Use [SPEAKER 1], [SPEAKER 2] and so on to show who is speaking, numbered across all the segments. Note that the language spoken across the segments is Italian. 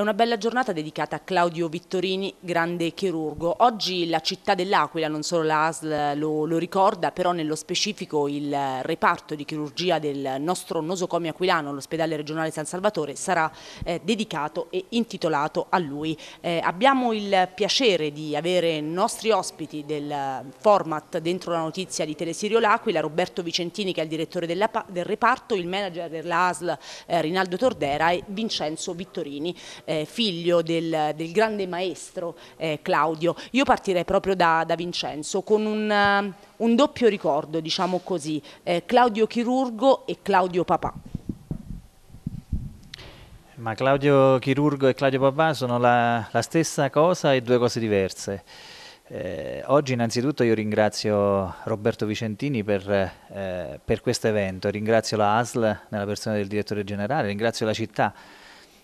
[SPEAKER 1] È una bella giornata dedicata a Claudio Vittorini, grande chirurgo. Oggi la città dell'Aquila, non solo la ASL lo, lo, ricorda, però nello specifico il reparto di chirurgia del nostro nosocomio aquilano, l'ospedale regionale San Salvatore, sarà eh, dedicato e intitolato a lui. Eh, abbiamo il piacere di avere nostri ospiti del format Dentro la notizia di Telesirio L'Aquila, Roberto Vicentini che è il direttore della, del reparto, il manager della ASL eh, Rinaldo Tordera e Vincenzo Vittorini eh, figlio del, del, grande maestro eh, Claudio. Io partirei proprio da, da Vincenzo con un, uh, un, doppio ricordo, diciamo così, eh, Claudio Chirurgo e Claudio Papà.
[SPEAKER 2] Ma Claudio Chirurgo e Claudio Papà sono la, la stessa cosa e due cose diverse. Eh, oggi innanzitutto io ringrazio Roberto Vicentini per, eh, per questo evento, ringrazio la ASL nella persona del direttore generale, ringrazio la città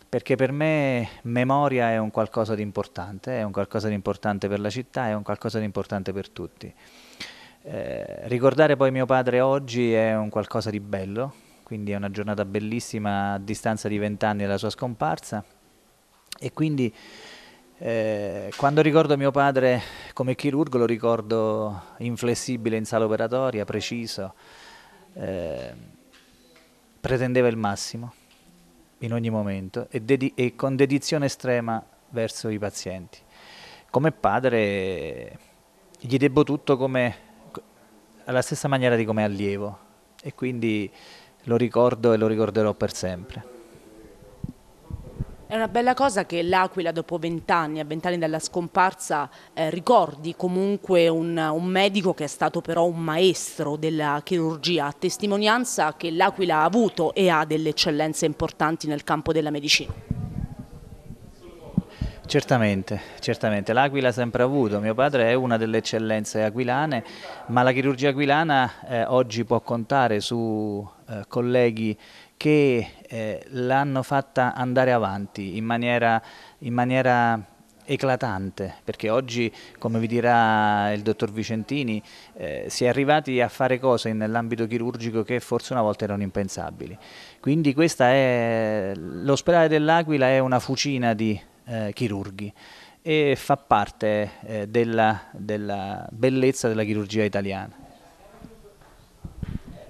[SPEAKER 2] perché per me memoria è un qualcosa di importante, è un qualcosa di importante per la città, è un qualcosa di importante per tutti. Eh, ricordare poi mio padre oggi è un qualcosa di bello, quindi è una giornata bellissima a distanza di vent'anni dalla sua scomparsa e quindi eh, quando ricordo mio padre come chirurgo lo ricordo inflessibile in sala operatoria, preciso, eh, pretendeva il massimo, in ogni momento e, e con dedizione estrema verso i pazienti. Come padre gli debbo tutto come, alla stessa maniera di come allievo e quindi lo ricordo e lo ricorderò per sempre.
[SPEAKER 1] È una bella cosa che l'Aquila dopo vent'anni, a vent'anni dalla scomparsa, eh, ricordi comunque un, un, medico che è stato però un maestro della chirurgia, a testimonianza che l'Aquila ha avuto e ha delle eccellenze importanti nel campo della medicina.
[SPEAKER 2] Certamente, certamente. L'Aquila ha sempre avuto, mio padre è una delle eccellenze aquilane, ma la chirurgia aquilana eh, oggi può contare su eh, colleghi che eh, l'hanno fatta andare avanti in maniera, in maniera eclatante, perché oggi, come vi dirà il dottor Vicentini, eh, si è arrivati a fare cose nell'ambito chirurgico che forse una volta erano impensabili. Quindi questa è l'ospedale dell'Aquila è una fucina di eh, chirurghi e fa parte eh, della, della bellezza della chirurgia italiana.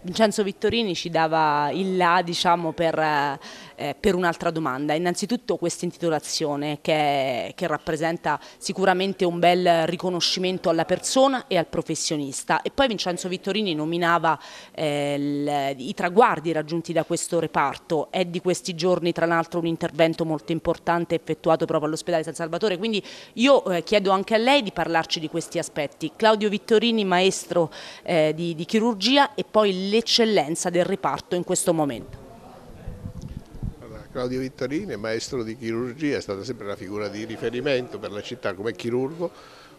[SPEAKER 1] Vincenzo Vittorini ci dava il là diciamo, per eh, eh, per un'altra domanda. Innanzitutto questa intitolazione che, che, rappresenta sicuramente un bel riconoscimento alla persona e al professionista. E poi Vincenzo Vittorini nominava eh, il, i traguardi raggiunti da questo reparto. È di questi giorni tra l'altro un intervento molto importante effettuato proprio all'ospedale San Salvatore, quindi io eh, chiedo anche a lei di parlarci di questi aspetti. Claudio Vittorini, maestro eh, di, di chirurgia e poi l'eccellenza del reparto in questo momento.
[SPEAKER 3] Claudio Vittorini è maestro di chirurgia, è stata sempre una figura di riferimento per la città come chirurgo,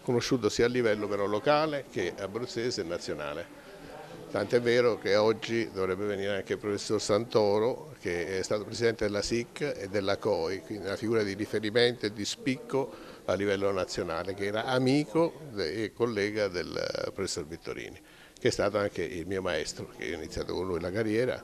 [SPEAKER 3] conosciuto sia a livello però locale che abruzzese e nazionale. Tant'è vero che oggi dovrebbe venire anche il professor Santoro, che è stato presidente della SIC e della COI, quindi una figura di riferimento e di spicco a livello nazionale, che era amico e collega del eh, professor Vittorini, che è stato anche il mio maestro, che ho iniziato con lui la carriera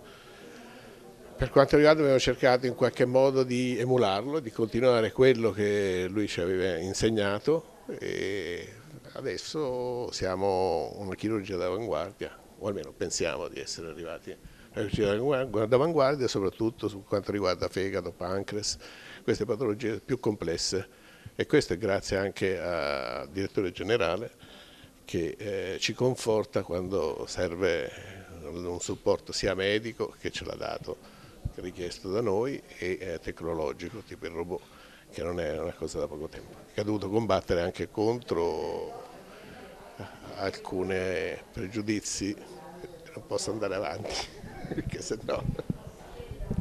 [SPEAKER 3] per quanto riguarda abbiamo cercato in qualche modo di emularlo, di continuare quello che lui ci aveva insegnato e adesso siamo una chirurgia d'avanguardia, o almeno pensiamo di essere arrivati a una chirurgia d'avanguardia, soprattutto su quanto riguarda fegato, pancreas, queste patologie più complesse e questo è grazie anche al direttore generale che eh, ci conforta quando serve un supporto sia medico che ce l'ha dato richiesto da noi e eh, tecnologico, tipo il robot, che non è una cosa da poco tempo, che ha dovuto combattere anche contro eh, alcuni pregiudizi, non posso andare avanti, perché se no...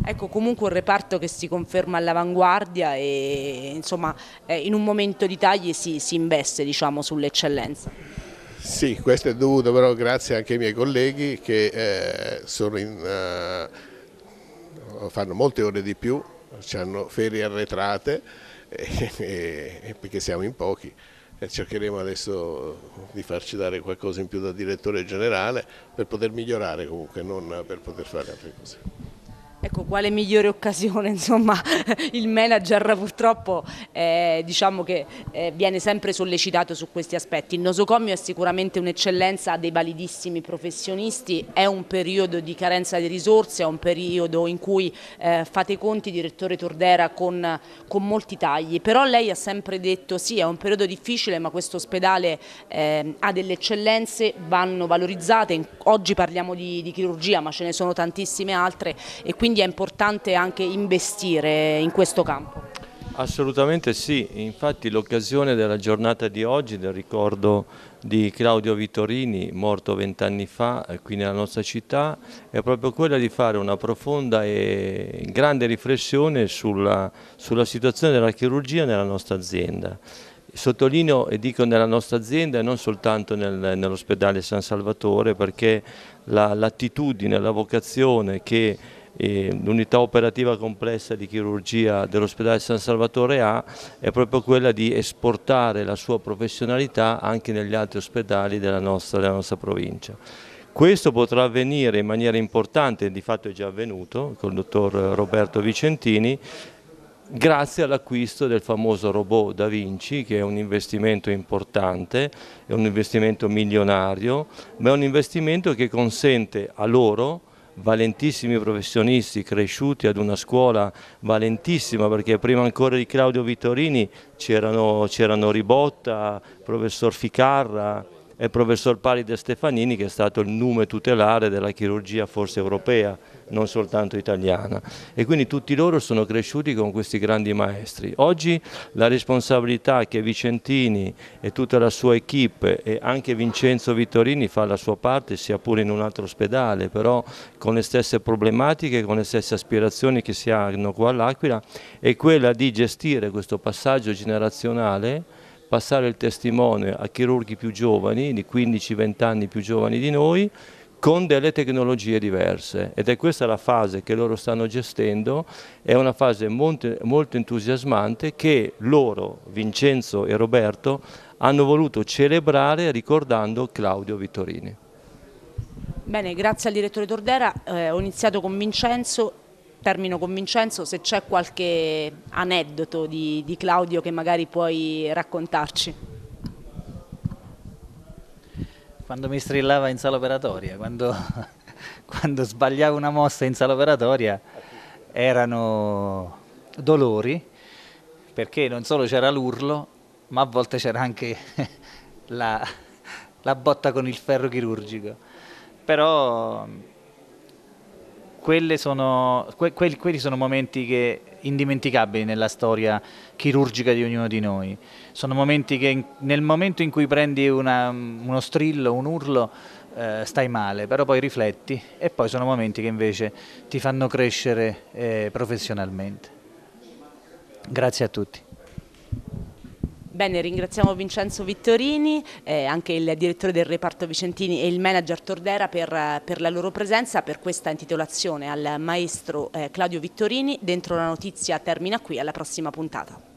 [SPEAKER 1] Ecco, comunque un reparto che si conferma all'avanguardia e insomma eh, in un momento di tagli si, si investe diciamo, sull'eccellenza.
[SPEAKER 3] Sì, questo è dovuto però grazie anche ai miei colleghi che eh, sono in... Eh, fanno molte ore di più, hanno ferie arretrate e, e, perché siamo in pochi. E cercheremo adesso di farci dare qualcosa in più da direttore generale per poter migliorare comunque, non per poter fare altre cose.
[SPEAKER 1] Ecco, quale migliore occasione, insomma, il manager purtroppo eh, diciamo che eh, viene sempre sollecitato su questi aspetti. Il nosocomio è sicuramente un'eccellenza, ha dei validissimi professionisti, è un periodo di carenza di risorse, è un periodo in cui eh, fate conti, direttore Tordera, con, con, molti tagli, però lei ha sempre detto sì, è un periodo difficile ma questo ospedale eh, ha delle eccellenze, vanno valorizzate, oggi parliamo di, di chirurgia ma ce ne sono tantissime altre e quindi quindi è importante anche investire in questo campo.
[SPEAKER 4] Assolutamente sì, infatti l'occasione della giornata di oggi, del ricordo di Claudio Vittorini, morto vent'anni fa eh, qui nella nostra città, è proprio quella di fare una profonda e grande riflessione sulla, sulla situazione della chirurgia nella nostra azienda. Sottolineo e dico nella nostra azienda e non soltanto nel, nell'ospedale San Salvatore perché l'attitudine, la, la vocazione che l'unità operativa complessa di chirurgia dell'ospedale San Salvatore ha è proprio quella di esportare la sua professionalità anche negli altri ospedali della nostra, della nostra provincia. Questo potrà avvenire in maniera importante, di fatto è già avvenuto, con il dottor Roberto Vicentini, grazie all'acquisto del famoso robot Da Vinci che è un investimento importante, è un investimento milionario, ma è un investimento che consente a loro valentissimi professionisti cresciuti ad una scuola valentissima perché prima ancora di Claudio Vittorini c'erano Ribotta, professor Ficarra, e il professor Palide Stefanini che è stato il nume tutelare della chirurgia forse europea, non soltanto italiana. E quindi tutti loro sono cresciuti con questi grandi maestri. Oggi la responsabilità che Vicentini e tutta la sua equip e anche Vincenzo Vittorini fa la sua parte, sia pure in un altro ospedale, però con le stesse problematiche, con le stesse aspirazioni che si hanno qua all'Aquila, è quella di gestire questo passaggio generazionale passare il testimone a chirurghi più giovani, di 15-20 anni più giovani di noi, con delle tecnologie diverse ed è questa la fase che loro stanno gestendo, è una fase molto, molto entusiasmante che loro, Vincenzo e Roberto, hanno voluto celebrare ricordando Claudio Vittorini.
[SPEAKER 1] Bene, grazie al direttore Tordera, eh, ho iniziato con Vincenzo termino con Vincenzo se c'è qualche aneddoto di, di Claudio che magari puoi raccontarci
[SPEAKER 2] quando mi strillava in sala operatoria, quando, quando, sbagliavo una mossa in sala operatoria erano dolori perché non solo c'era l'urlo ma a volte c'era anche la, la botta con il ferro chirurgico però sono, que, quelli, quelli sono momenti che, indimenticabili nella storia chirurgica di ognuno di noi. Sono momenti che in, nel momento in cui prendi una, uno strillo, un urlo, eh, stai male, però poi rifletti e poi sono momenti che invece ti fanno crescere eh, professionalmente. Grazie a tutti.
[SPEAKER 1] Bene, ringraziamo Vincenzo Vittorini, eh, anche il direttore del reparto Vicentini e il manager Tordera per, eh, per la loro presenza per questa intitolazione al maestro eh, Claudio Vittorini. Dentro la notizia termina qui, alla prossima puntata.